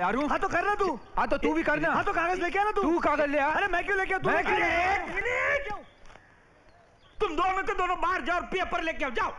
यारू हाँ तो कर रहा तू हाँ तो तू भी कर ना हाँ तो कागज लेके आना तू तू कागज ले अरे मैं क्यों लेके आऊँ मैं क्यों तुम दोनों के दोनों बाहर जाओ पेपर लेके आओ जाओ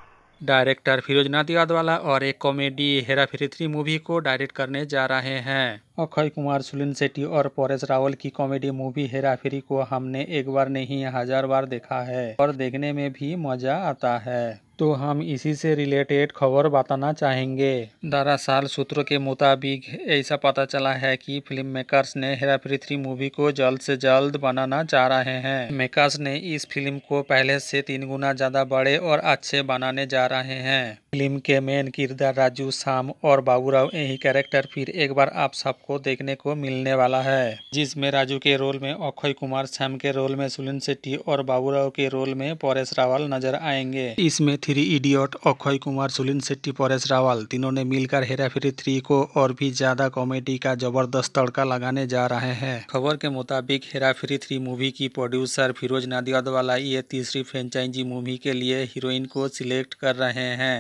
डायरेक्टर फिरोजनाथ यादवाला और एक comedy Hera Pheri three movie को डायरेक्ट करने जा रहे हैं अक्षय कुमार सुनील शेट्टी और परेश रावल की कॉमेडी मूवी हेरा फेरी को हमने एक बार नहीं हजार बार देखा है और देखने में भी मजा आता है तो हम इसी से रिलेटेड खबर बताना चाहेंगे दरअसल सूत्रों के मुताबिक ऐसा पता चला है कि फिल्म मेकर्स ने हेरा फेरी थ्री मूवी को जल्द से जल्द बनाना चाह रहे हैं मेकर्स ने इस फिल्म को पहले से तीन गुना ज्यादा बड़े और अच्छे बनाने जा रहे हैं फिल्म के मेन किरदार राजू शाम और बाबूराव यही कैरेक्टर फिर एक बार आप सबको को देखने को मिलने वाला है जिसमें राजू के रोल में अक्षय कुमार श्याम के रोल में सुनील शेट्टी और बाबूराव के रोल में परेश रावल नजर आएंगे इसमें थ्री इडियट अक्षय कुमार सुनील शेट्टी परेश रावल तीनों ने मिलकर हेराफेरी थ्री को और भी ज्यादा कॉमेडी का जबरदस्त तड़का लगाने जा रहे हैं खबर के मुताबिक हेराफेरी थ्री मूवी की प्रोड्यूसर फिरोज नादियाद वाला ये तीसरी फ्रेंचाइजी मूवी के लिए हीरोइन को सिलेक्ट कर रहे हैं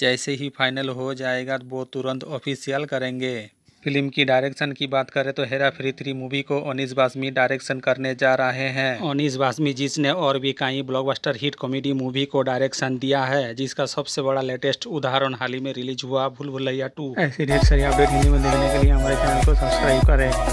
जैसे ही फाइनल हो जाएगा वो तुरंत ऑफिशियल करेंगे फिल्म की डायरेक्शन की बात करें तो हेरा फ्री थ्री मूवी को अनिश बासमी डायरेक्शन करने जा रहे हैं अनिश बासमी जिसने और भी कई ब्लॉकबस्टर हिट कॉमेडी मूवी को डायरेक्शन दिया है जिसका सबसे बड़ा लेटेस्ट उदाहरण हाल ही में रिलीज हुआ भूल भुलैया टू ऐसी ढेर सारी अपडेट हिंदी में देखने के लिए हमारे चैनल को सब्सक्राइब करें